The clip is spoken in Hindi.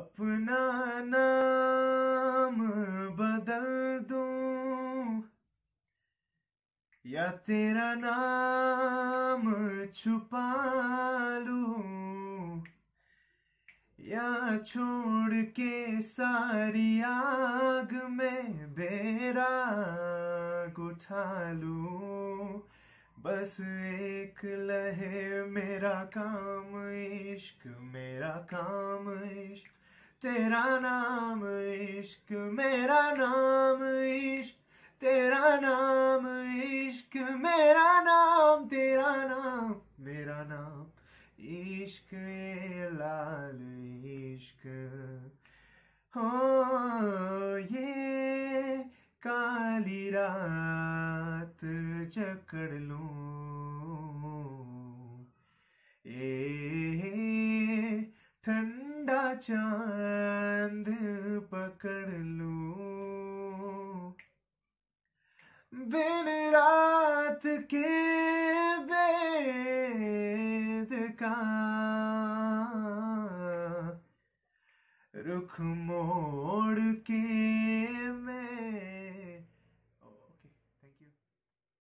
अपना नाम बदल दूं या तेरा नाम छुपा लूं या छोड़ के सारी आग में बेरा उठा लूं बस एक लहे मेरा काम इश्क मेरा काम इश्क तेरा नाम इश्क मेरा नाम इश्क तेरा नाम इश्क मेरा नाम तेरा नाम मेरा नाम इश्क लाल इश्क हो ये काली रात जकड़ लूँ चांद पकड़ लूं दिन रात के बेद का रुख मोड़